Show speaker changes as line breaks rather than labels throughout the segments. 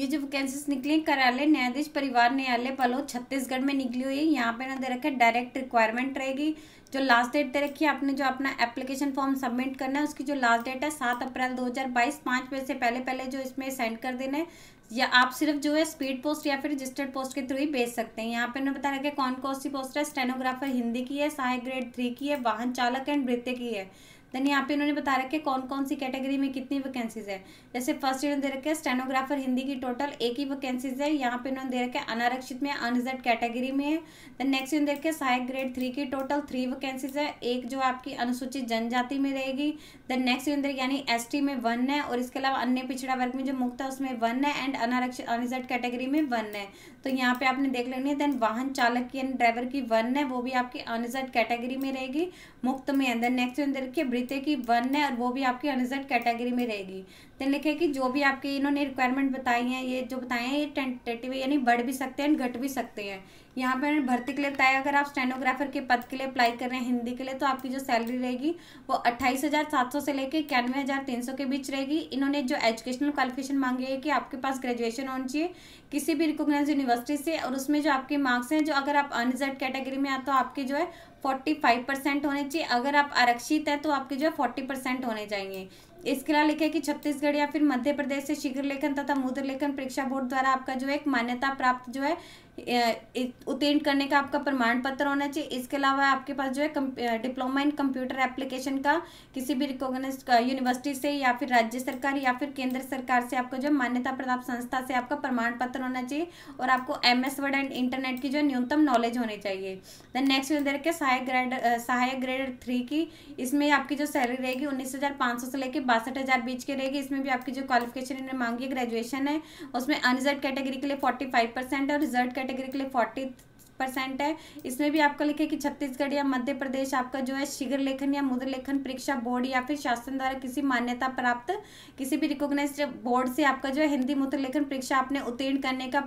ये जो वैकेंसीज निकली कार्यालय न्यायाधीश परिवार न्यायालय पलो छत्तीसगढ़ में निकली हुई है यहाँ पे ना दे रखे डायरेक्ट रिक्वायरमेंट रहेगी जो लास्ट डेट दे रखी है आपने जो अपना एप्लीकेशन फॉर्म सबमिट करना है उसकी जो लास्ट डेट है सात अप्रैल दो हज़ार बाईस पाँच बजे से पहले पहले जो इसमें सेंड कर देना है या आप सिर्फ जो है स्पीड पोस्ट या फिर रजिस्टर्ड पोस्ट के थ्रू ही भेज सकते हैं यहाँ पे उन्होंने बता रखा है कौन कौन सी पोस्ट है स्टेनोग्राफर हिंदी की है सहायक ग्रेड थ्री की है वाहन चालक एंड नृत्य की है देन यहाँ पे इन्होंने बता रखे कौन कौन सी कैटेगरी में कितनी वैकेंसीज है जैसे फर्स्ट इन्होंने दे रखे स्टेनोग्राफर हिंदी की टोटल एक ही वैकेंसीज है यहाँ पे इन्होंने दे रखे अनारक्षित में अनरिजर्व कैटेगरी में है देन नेक्स्ट इन्होंने देखे सहायक ग्रेड थ्री की टोटल थ्री वैकेंसीज है एक जो आपकी अनुसूचित जनजाति में रहेगी देन नेक्स्ट इन्होंने यानी एस में वन है और इसके अलावा अन्य पिछड़ा वर्ग में जो मुक्त है उसमें वन है एंड अनारक्षित अनरिजर्व कैटेगरी में वन है तो यहाँ पे आपने देख लेनी है देन वाहन चालक की यानी ड्राइवर की वन है वो भी आपकी अनरिजर्व कैटेगरी में रहेगी मुक्त में है देन नेक्स्ट इन्होंने देखिए विथ है कि वन है और वो भी आपकी अनरिजल्ट कैटेगरी में रहेगी देन तो लिखे कि जो भी आपके इन्होंने रिक्वायरमेंट बताई है ये जो बताए हैं ये टेंटेटिव यानी बढ़ भी सकते हैं घट भी सकते हैं यहाँ पर भर्ती के लिए बताया अगर आप स्टेनोग्राफर के पद के लिए अप्लाई कर रहे हैं हिंदी के लिए तो आपकी जो सैलरी रहेगी वो अट्ठाईस हज़ार सात सौ से लेकर इक्यानवे हज़ार तीन सौ के बीच रहेगी इन्होंने जो एजुकेशनल क्वालिफिकेशन मांगी है कि आपके पास ग्रेजुएशन होनी चाहिए किसी भी रिकोगनाइज यूनिवर्सिटी से और उसमें जो आपके मार्क्स हैं जो अगर आप अनरिजर्व कैटेगरी में आते तो आपके जो है फोर्टी फाइव परसेंट होने चाहिए अगर आप आरक्षित है तो आपके जो है फोर्टी परसेंट होने चाहिए इसके अलावा लिखे कि छत्तीसगढ़ या फिर मध्य प्रदेश से शीघ्र लेखन तथा मुद्र लेखन परीक्षा बोर्ड द्वारा आपका जो है एक मान्यता प्राप्त जो है उत्तीर्ण करने का आपका प्रमाण पत्र होना चाहिए इसके अलावा आपके पास जो है डिप्लोमा इन कंप्यूटर एप्लीकेशन का किसी भी रिकॉग्नाइज यूनिवर्सिटी से या फिर राज्य सरकार या फिर केंद्र सरकार से आपको जो मान्यता प्राप्त संस्था से आपका प्रमाण पत्र होना चाहिए और आपको M S Word and internet की जो न्यूनतम नॉलेज होनी चाहिए देन नेक्स्ट दे रखे सहायक ग्रेड सहायक ग्रेड थ्री की इसमें आपकी जो सैलरी रहेगी उन्नीस हज़ार पाँच सौ से लेकर बासठ हज़ार बीच की रहेगी इसमें भी आपकी जो क्वालिफिकेशन इन्हें मांगी ग्रेजुएशन है उसमें अनरिजर्व कैटेगरी के लिए फोर्टी फाइव परसेंट और रिजर्व कैटेगरी के लिए फोर्टी परसेंट है इसमें भी आपका लिखे कि छत्तीसगढ़ या मध्य प्रदेश आपका जो है शीघ्र लेखन या मुद्र लेखन परीक्षा बोर्ड या फिर शासन द्वारा किसी मान्यता प्राप्त किसी भी रिकॉग्नाइज बोर्ड से आपका जो है हिंदी मुद्र लेखन परीक्षा आपने उत्तीर्ण करने का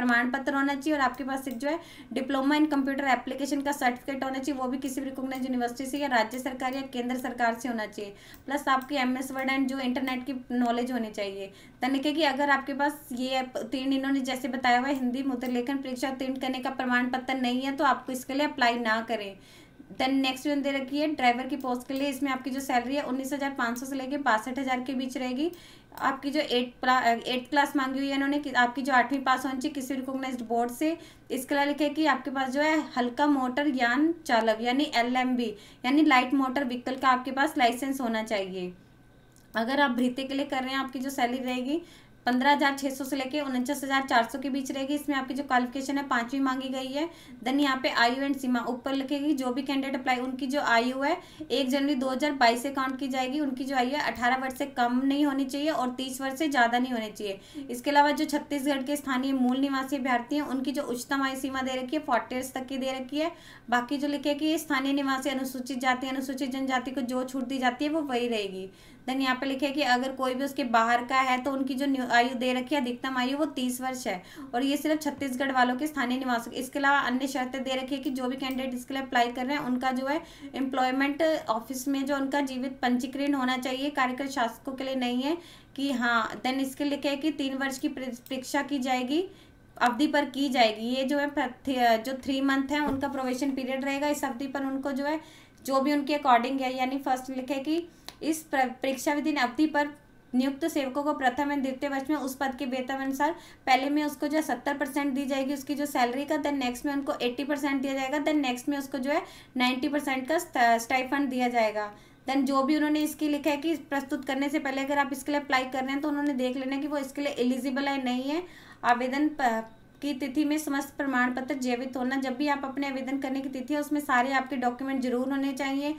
प्रमाण पत्र होना चाहिए और आपके पास एक जो है डिप्लोमा इन कंप्यूटर एप्लीकेशन का सर्टिफिकेट होना चाहिए वो भी किसी भी रिकॉग्नाइज यूनिवर्सिटी से या राज्य सरकार या केंद्र सरकार से होना चाहिए प्लस आपकी एम एस वर्ड एंड जो इंटरनेट की नॉलेज होनी चाहिए तनिखे की अगर आपके पास ये उत्तीर्ण इन्होंने जैसे बताया हुआ है हिंदी मुद्र लेखन परीक्षा उत्तीर्ण करने का प्रमाण पत्ता नहीं है तो आपको इसके लिए अप्लाई ना करें देन नेक्स्ट जो दे रखी है ड्राइवर की पोस्ट के लिए इसमें आपकी जो सैलरी है उन्नीस हज़ार पाँच सौ से लेकर बासठ हज़ार के बीच रहेगी आपकी जो एट प्ला एट क्लास मांगी हुई है इन्होंने कि आपकी जो आठवीं पास होनी चाहिए किसी रिकोगनाइज बोर्ड से इसके लिए लिखे कि आपके पास जो है हल्का मोटर यान चालक यानी एल यानी लाइट मोटर व्हीकल का आपके पास लाइसेंस होना चाहिए अगर आप भृत्य के लिए कर रहे हैं आपकी जो सैलरी रहेगी पंद्रह हज़ार छः सौ से लेके उनचास हज़ार चार सौ के बीच रहेगी इसमें आपकी जो क्वालिफिकेशन है पांचवी मांगी गई है देन यहाँ पे आयु एंड सीमा ऊपर लिखेगी जो भी कैंडिडेट अप्लाई उनकी जो आयु है एक जनवरी दो हज़ार बाईस से काउंट की जाएगी उनकी जो आयु है अठारह वर्ष से कम नहीं होनी चाहिए और तीस वर्ष से ज़्यादा नहीं होनी चाहिए इसके अलावा जो छत्तीसगढ़ के स्थानीय मूल निवासी अभ्यर्थी है उनकी जो उच्चतम आयु सीमा दे रखी है फोर्टी ईयर्स तक की दे रखी है बाकी जो लिखे स्थानीय निवासी अनुसूचित जाति अनुसूचित जनजाति को जो छूट दी जाती है वो वही रहेगी देन यहाँ पे लिखे कि अगर कोई भी उसके बाहर का है तो उनकी जो आयु दे रखी है अधिकतम आयु वो तीस वर्ष है और ये सिर्फ छत्तीसगढ़ वालों के स्थानीय निवास इसके अलावा अन्य शर्तें दे रखी है कि जो भी कैंडिडेट इसके लिए अप्लाई कर रहे हैं उनका जो है एम्प्लॉयमेंट ऑफिस में जो उनका जीवित पंजीकरण होना चाहिए कार्यक्रम शासकों के लिए नहीं है कि हाँ देन इसके लिखे है कि तीन वर्ष की परीक्षा की जाएगी अवधि पर की जाएगी ये जो है जो थ्री मंथ है उनका प्रोवेशन पीरियड रहेगा इस अवधि पर उनको जो है जो भी उनके अकॉर्डिंग है यानी फर्स्ट लिखे कि इस परीक्षा विधि अवधि पर नियुक्त सेवकों को प्रथम एवं द्वितीय वर्ष में उस पद के वेतन अनुसार पहले में उसको जो है सत्तर परसेंट दी जाएगी उसकी जो सैलरी का देन नेक्स्ट में उनको एट्टी परसेंट दिया जाएगा देन नेक्स्ट में उसको जो है नाइन्टी परसेंट का स्टाइफंड दिया जाएगा देन जो भी उन्होंने इसकी लिखा है कि प्रस्तुत करने से पहले अगर आप इसके लिए अप्लाई कर रहे हैं तो उन्होंने देख लेना कि वो इसके लिए एलिजिबल है नहीं है आवेदन की तिथि में समस्त प्रमाण पत्र जीवित होना जब भी आप अपने आवेदन करने की तिथि है उसमें सारे आपके डॉक्यूमेंट जरूर होने चाहिए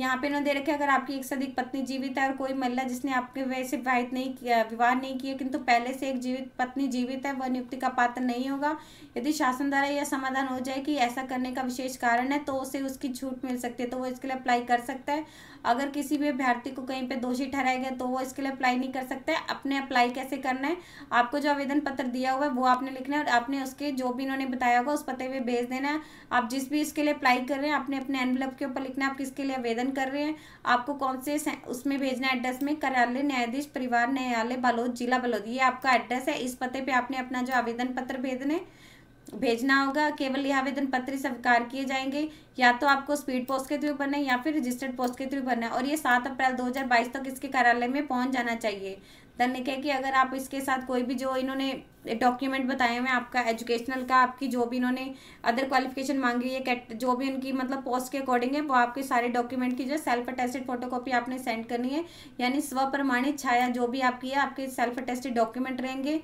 यहाँ पे इन्होंने दे रखे अगर आपकी एक से अधिक पत्नी जीवित है और कोई महिला जिसने आपके वजह से विवाहित नहीं किया विवाह नहीं किया किंतु पहले से एक जीवित पत्नी जीवित है वह नियुक्ति का पात्र नहीं होगा यदि शासन द्वारा यह समाधान हो जाए कि ऐसा करने का विशेष कारण है तो उसे उसकी छूट मिल सकती है तो वो इसके लिए अप्लाई कर सकता है अगर किसी भी अभ्यर्थी को कहीं पर दोषी ठहराया गया तो वो इसके लिए अप्लाई नहीं कर सकता है अपने अप्लाई कैसे करना है आपको जो आवेदन पत्र दिया हुआ है वो आपने लिखना है और आपने उसके जो भी इन्होंने बताया होगा उस पते पर भेज देना है आप जिस भी इसके लिए अप्लाई कर रहे हैं आपने अपने एनवलप के ऊपर लिखना है आप किसके लिए आवेदन ज्वाइन कर रहे हैं आपको कौन से उसमें भेजना है एड्रेस में कार्यालय न्यायाधीश परिवार न्यायालय बालोद जिला बालोद ये आपका एड्रेस है इस पते पे आपने अपना जो आवेदन पत्र भेजने भेजना होगा केवल यह आवेदन पत्र स्वीकार किए जाएंगे या तो आपको स्पीड पोस्ट के थ्रू भरना है या फिर रजिस्टर्ड पोस्ट के थ्रू भरना है और ये सात अप्रैल 2022 तक इसके कार्यालय में पहुंच जाना चाहिए देन ने कहा कि अगर आप इसके साथ कोई भी जो इन्होंने डॉक्यूमेंट बताए हुए आपका एजुकेशनल का आपकी जो भी इन्होंने अदर क्वालिफिकेशन मांगी है जो भी उनकी मतलब पोस्ट के अकॉर्डिंग है वो आपके सारे डॉक्यूमेंट की जो सेल्फ अटेस्टेड फोटोकॉपी आपने सेंड करनी है यानी स्व प्रमाणित छाया जो भी आपकी है आपके सेल्फ अटेस्टेड डॉक्यूमेंट रहेंगे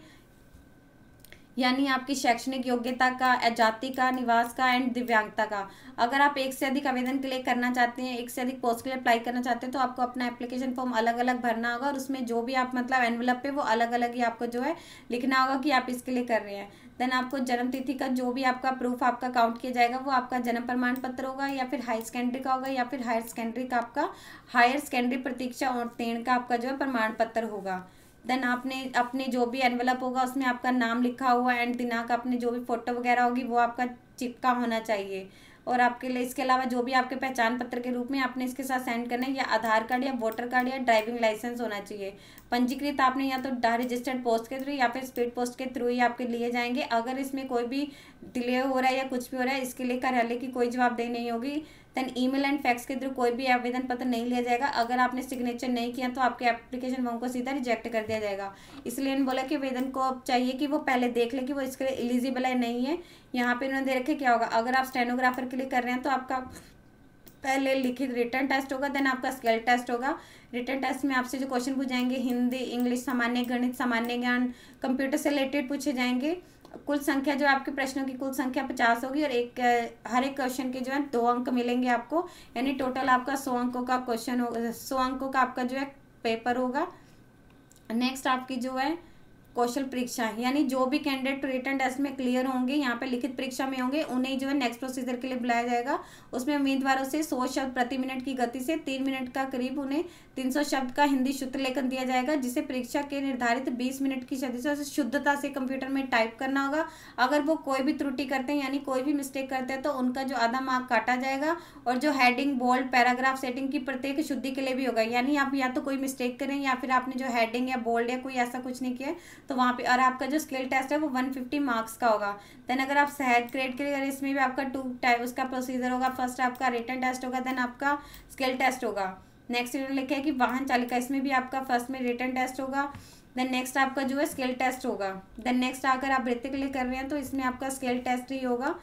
यानी आपकी शैक्षणिक योग्यता का जाति का निवास का एंड दिव्यांगता का अगर आप एक से अधिक आवेदन के लिए करना चाहते हैं एक से अधिक पोस्ट के लिए अप्लाई करना चाहते हैं तो आपको अपना एप्लीकेशन फॉर्म अलग अलग भरना होगा और उसमें जो भी आप मतलब एनवलप पे वो अलग अलग ही आपको जो है लिखना होगा कि आप इसके लिए कर रहे हैं देन आपको जन्म तिथि का जो भी आपका प्रूफ आपका काउंट किया जाएगा वो आपका जन्म प्रमाण पत्र होगा या फिर हाई सेकेंडरी का होगा या फिर हायर सेकेंडरी का आपका हायर सेकेंडरी प्रतीक्षा और उत्तीर्ण का आपका जो है प्रमाण पत्र होगा देन आपने अपने जो भी एनवलप होगा उसमें आपका नाम लिखा हुआ एंड दिनांक अपने जो भी फ़ोटो वगैरह होगी वो आपका चिपका होना चाहिए और आपके लिए इसके अलावा जो भी आपके पहचान पत्र के रूप में आपने इसके साथ सेंड करना है या आधार कार्ड या वोटर कार्ड या ड्राइविंग लाइसेंस होना चाहिए पंजीकृत आपने या तो रजिस्टर्ड पोस्ट के थ्रू या फिर स्पीड पोस्ट के थ्रू ही आपके लिए जाएंगे अगर इसमें कोई भी डिले हो रहा है या कुछ भी हो रहा है इसके लिए कार्यालय की कोई जवाबदेही नहीं होगी देन ईमेल एंड फैक्स के थ्रू कोई भी आवेदन पत्र नहीं लिया जाएगा अगर आपने सिग्नेचर नहीं किया तो आपके एप्लीकेशन फॉर्म को सीधा रिजेक्ट कर दिया जाएगा इसलिए इन्होंने बोला कि आवेदन को अब चाहिए कि वो पहले देख ले कि वो इसके लिए एलिजिबल है नहीं है यहाँ पे इन्होंने दे रखे क्या होगा अगर आप स्टेनोग्राफर के लिए कर रहे हैं तो आपका पहले लिखित रिटर्न टेस्ट होगा देन आपका स्केल टेस्ट होगा रिटर्न टेस्ट में आपसे जो क्वेश्चन पूछ जाएंगे हिंदी इंग्लिश सामान्य गणित सामान्य ज्ञान कंप्यूटर से रिलेटेड पूछे जाएंगे कुल संख्या जो आपके प्रश्नों की कुल संख्या पचास होगी और एक हर एक क्वेश्चन के जो है दो अंक मिलेंगे आपको यानी टोटल आपका सौ अंकों का क्वेश्चन होगा सौ अंकों का आपका जो है पेपर होगा नेक्स्ट आपकी जो है कौशल परीक्षा यानी जो भी कैंडिडेट रिटर्न टेस्ट में क्लियर होंगे यहाँ पे लिखित परीक्षा में होंगे उन्हें जो है नेक्स्ट प्रोसीजर के लिए बुलाया जाएगा उसमें उम्मीदवारों से सौ शब्द प्रति मिनट की गति से तीन मिनट का करीब उन्हें तीन सौ शब्द का हिंदी शुद्ध लेखन दिया जाएगा जिसे परीक्षा के निर्धारित बीस मिनट की शब्द से शुद्धता से कंप्यूटर में टाइप करना होगा अगर वो कोई भी त्रुटि करते हैं यानी कोई भी मिस्टेक करते हैं तो उनका जो आधा मार्क काटा जाएगा और जो हेडिंग बोल्ड पैराग्राफ सेटिंग की प्रत्येक शुद्धि के लिए भी होगा यानी आप या तो कोई मिस्टेक करें या फिर आपने जो हैडिंग या बोल्ड या कोई ऐसा कुछ नहीं किया तो वहाँ पे और आपका जो स्किल टेस्ट है वो वन फिफ्टी मार्क्स का होगा देन अगर आप सेहत ग्रेड के लिए इसमें भी आपका टू टाइप उसका प्रोसीजर होगा फर्स्ट आपका रिटर्न टेस्ट होगा देन आपका स्किल टेस्ट होगा नेक्स्ट इन्होंने लिखा है कि वाहन चालिका इसमें भी आपका फर्स्ट में रिटर्न टेस्ट होगा देन नेक्स्ट आपका जो है स्किल टेस्ट होगा देन नेक्स्ट अगर आप वृत्ति के लिए कर रहे हैं तो इसमें आपका स्किल टेस्ट ही होगा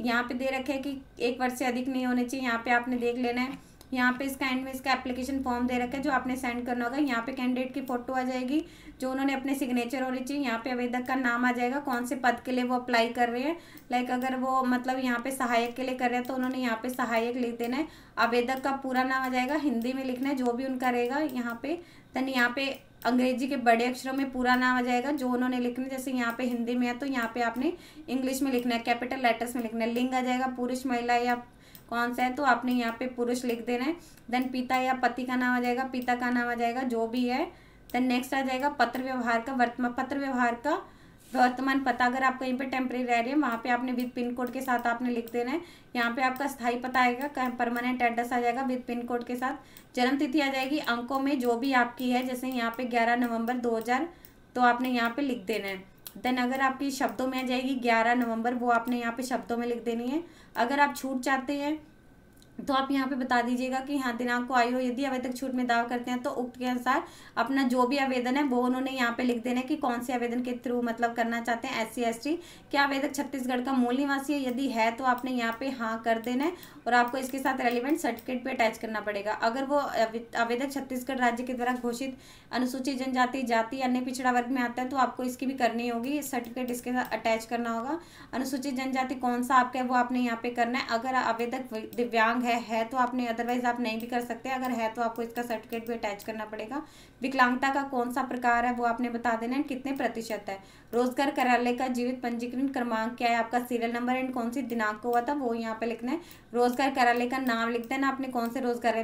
यहाँ पे दे रखे है कि एक वर्ष से अधिक नहीं होने चाहिए यहाँ पे आपने देख लेना है यहाँ पे इसका एंड में इसका एप्लीकेशन फॉर्म दे रखा है जो आपने सेंड करना होगा यहाँ पे कैंडिडेट की फोटो आ जाएगी जो उन्होंने अपने सिग्नेचर होनी चाहिए यहाँ पे आवेदक का नाम आ जाएगा कौन से पद के लिए वो अप्लाई कर रहे हैं लाइक अगर वो मतलब यहाँ पे सहायक के लिए कर रहे हैं तो उन्होंने यहाँ पे सहायक लिख देना है आवेदक का पूरा नाम आ जाएगा हिंदी में लिखना है जो भी उनका रहेगा यहाँ पे देन यहाँ पे अंग्रेजी के बड़े अक्षरों में पूरा नाम आ जाएगा जो उन्होंने लिखना जैसे यहाँ पे हिंदी में है तो यहाँ पे आपने इंग्लिश में लिखना है कैपिटल लेटर्स में लिखना है लिंग आ जाएगा पुरुष महिला या कौन सा है तो आपने यहाँ पे पुरुष लिख देना है देन पिता या पति का नाम आ जाएगा पिता का नाम आ जाएगा जो भी है देन नेक्स्ट आ जाएगा पत्र व्यवहार का वर्तमान पत्र व्यवहार का वर्तमान पता अगर आप कहीं पे टेम्प्रेरी रह रहे हैं वहाँ पे आपने विद पिन कोड के साथ आपने लिख देना है यहाँ पे आपका स्थायी पता आएगा परमानेंट एड्रेस आ जाएगा विद पिन कोड के साथ जन्म तिथि आ जाएगी अंकों में जो भी आपकी है जैसे यहाँ पे ग्यारह नवंबर दो तो आपने यहाँ पे लिख देना है देन अगर आपकी शब्दों में आ जाएगी ग्यारह नवंबर वो आपने यहाँ पे शब्दों में लिख देनी है अगर आप छूट चाहते हैं तो आप यहाँ पे बता दीजिएगा कि हाँ दिनांक को आई हो यदि आवेदक छूट में दावा करते हैं तो उक्त के अनुसार अपना जो भी आवेदन है वो उन्होंने यहाँ पे लिख देना है कि कौन से आवेदन के थ्रू मतलब करना चाहते हैं एस सी एस टी क्या आवेदक छत्तीसगढ़ का मूल निवासी है यदि है तो आपने यहाँ पे हाँ कर देना है और आपको इसके साथ रेलिवेंट सर्टिफिकेट भी अटैच करना पड़ेगा अगर वो आवेदक छत्तीसगढ़ राज्य के द्वारा घोषित अनुसूचित जनजाति जाति अन्य पिछड़ा वर्ग में आता है तो आपको इसकी भी करनी होगी सर्टिफिकेट इसके साथ अटैच करना होगा अनुसूचित जनजाति कौन सा आपका है वो आपने यहाँ पे करना है अगर आवेदक दिव्यांग है है तो आपने अदरवाइज आप नहीं भी कर सकते अगर है तो आपको इसका सर्टिफिकेट भी अटैच करना पड़ेगा विकलांगता का कौन सा प्रकार है वो आपने बता देना है कितने प्रतिशत है रोजगार कार्यालय का जीवित पंजीकरण क्रमांक क्या है आपका सीरियल नंबर एंड कौन सी दिनांक को हुआ था वो यहाँ पे लिखना है रोजगार कार्यालय का नाम लिख देना आपने कौन से रोजगार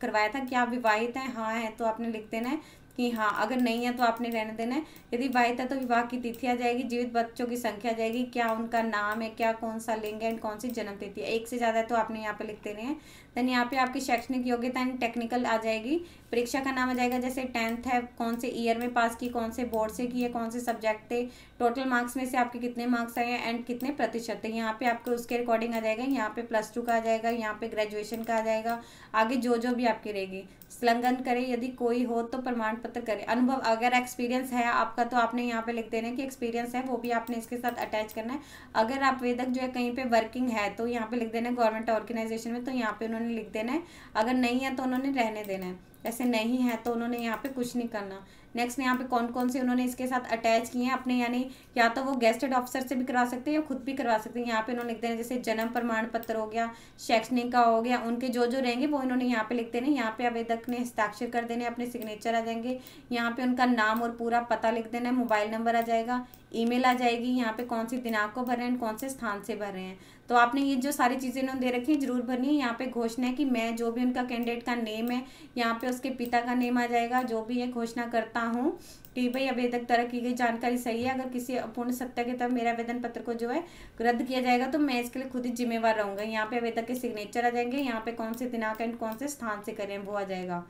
करवाया था क्या विवाहित है हाँ है तो आपने लिख देना है कि हाँ अगर नहीं है तो आपने रहने देना है यदि वाहित है तो विवाह की तिथि आ जाएगी जीवित बच्चों की संख्या आ जाएगी क्या उनका नाम है क्या कौन सा लिंग है एंड कौन सी जन्म तिथि है एक से ज़्यादा तो आपने यहाँ पर लिख देने हैं देन यहाँ पे आपकी शैक्षणिक योग्यता एंड टेक्निकल आ जाएगी परीक्षा का नाम आ जाएगा जैसे टेंथ है कौन से ईयर में पास की कौन से बोर्ड से की है कौन से सब्जेक्ट थे टोटल मार्क्स में से आपके कितने मार्क्स आए एंड कितने प्रतिशत थे यहाँ पे आपके उसके अकॉर्डिंग आ जाएगा यहाँ पे प्लस टू का आ जाएगा यहाँ पे ग्रेजुएशन का आ जाएगा आगे जो जो भी आपकी रहेगी संलग्न करें यदि कोई हो तो प्रमाण पत्र करें अनुभव अगर एक्सपीरियंस है आपका तो आपने यहाँ पे लिख देना कि एक्सपीरियंस है वो भी आपने इसके साथ अटैच करना है अगर आप वेदक जो है कहीं पे वर्किंग है तो यहाँ पे लिख देना गवर्नमेंट ऑर्गेनाइजेशन में तो यहाँ पे उन्होंने उन्होंने लिख देना है अगर नहीं है तो उन्होंने रहने देना है ऐसे नहीं है तो उन्होंने यहाँ पे कुछ नहीं करना नेक्स्ट यहाँ पे कौन कौन से उन्होंने इसके साथ अटैच किए हैं अपने यानी या तो वो गेस्टेड ऑफिसर से भी करवा सकते हैं या खुद भी करवा सकते हैं यहाँ पे उन्होंने लिख देना जैसे जन्म प्रमाण पत्र हो गया शैक्षणिक का हो गया उनके जो जो रहेंगे वो इन्होंने यहाँ पे लिख देने यहाँ पे आवेदक ने हस्ताक्षर कर देने अपने सिग्नेचर आ जाएंगे यहाँ पे उनका नाम और पूरा पता लिख देना है मोबाइल नंबर आ जाएगा ईमेल आ जाएगी यहाँ पे कौन सी दिनांक को भर रहे हैं कौन से स्थान से भर रहे हैं तो आपने ये जो सारी चीज़ें इन्होंने दे रखी है जरूर भरनी है यहाँ पे घोषणा है कि मैं जो भी उनका कैंडिडेट का नेम है यहाँ पे उसके पिता का नेम आ जाएगा जो भी है घोषणा करता हूँ कि भाई आवेदक तरह की गई जानकारी सही है अगर किसी अपूर्ण सत्या के तहत मेरे आवेदन पत्र को जो है रद्द किया जाएगा तो मैं इसके लिए खुद ही जिम्मेवार रहूंगा यहाँ पे आवेदक के सिग्नेचर आ जाएंगे यहाँ पे कौन से दिनांक एंड कौन से स्थान से करें वो आ जाएगा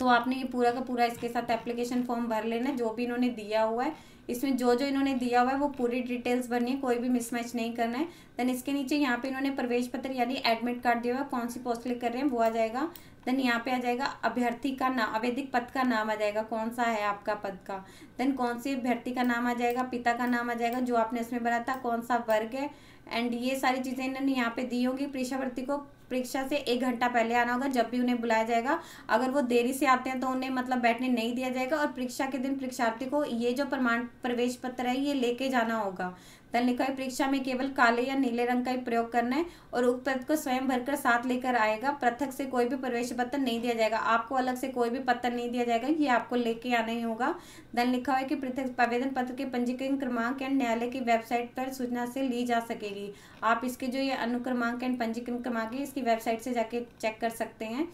तो आपने ये पूरा का पूरा इसके साथ एप्लीकेशन फॉर्म भर लेना जो भी इन्होंने दिया हुआ है इसमें जो जो इन्होंने दिया हुआ है वो पूरी डिटेल्स भरनी है कोई भी मिसमैच नहीं करना है देन इसके नीचे यहाँ पे इन्होंने प्रवेश पत्र यानी एडमिट कार्ड दिया हुआ कौन सी पोस्ट क्लिक कर रहे हैं वो आ जाएगा देन यहाँ पे आ जाएगा अभ्यर्थी का नाम आवेदिक पद का नाम आ जाएगा कौन सा है आपका पद का देन कौन सी अभ्यर्थी का नाम आ जाएगा पिता का नाम आ जाएगा जो आपने उसमें भरा था कौन सा वर्ग है एंड ये सारी चीज़ें इन्होंने यहाँ पे दी होंगी प्रेशावर्ती को परीक्षा से एक घंटा पहले आना होगा जब भी उन्हें बुलाया जाएगा अगर वो देरी से आते हैं तो उन्हें मतलब बैठने नहीं दिया जाएगा और परीक्षा के दिन परीक्षार्थी को ये जो प्रमाण प्रवेश पत्र है ये लेके जाना होगा दल निकाय परीक्षा में केवल काले या नीले रंग का ही प्रयोग करना है और उक्त को स्वयं भरकर साथ लेकर आएगा पृथक से कोई भी प्रवेश पत्र नहीं दिया जाएगा आपको अलग से कोई भी पत्र नहीं दिया जाएगा ये आपको लेके आना ही होगा दल लिखा हुआ है कि पृथक आवेदन पत्र के पंजीकरण क्रमांक एंड न्यायालय की वेबसाइट पर सूचना से ली जा सकेगी आप इसके जो ये अनुक्रमांक एंड पंजीकरण क्रमांक है इनकी वेबसाइट से जाके चेक कर सकते हैं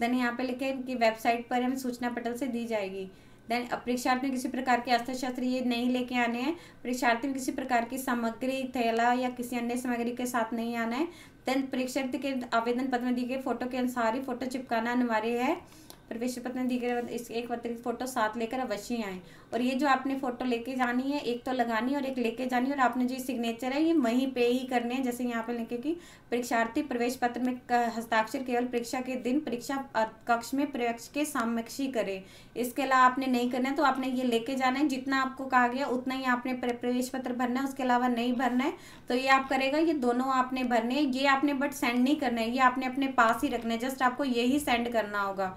देन यहाँ पे लिखे इनकी वेबसाइट पर हमें सूचना पटल से दी जाएगी देन परीक्षार्थी किसी प्रकार के अर्थशास्त्र ये नहीं लेके आने हैं परीक्षार्थी किसी प्रकार की सामग्री थैला या किसी अन्य सामग्री के साथ नहीं आना है देन परीक्षार्थी के आवेदन पत्र में दी गई फोटो के अनुसार ही फोटो चिपकाना अनिवार्य है प्रवेश पत्र दीगर इस एक अतिरिक्त फोटो साथ लेकर अवश्य आए और ये जो आपने फोटो लेके जानी है एक तो लगानी और एक लेके जानी और आपने जो सिग्नेचर है ये वहीं पे ही करने हैं जैसे यहाँ पे लिखे कि परीक्षार्थी प्रवेश पत्र में हस्ताक्षर केवल परीक्षा के दिन परीक्षा कक्ष में प्रवेश के ही करें इसके अलावा आपने नहीं करना है तो आपने ये लेके जाना है जितना आपको कहा गया उतना ही आपने प्रवेश पत्र भरना है उसके अलावा नहीं भरना है तो ये आप करेगा ये दोनों आपने भरने ये आपने बट सेंड नहीं करना है ये आपने अपने पास ही रखना है जस्ट आपको यही सेंड करना होगा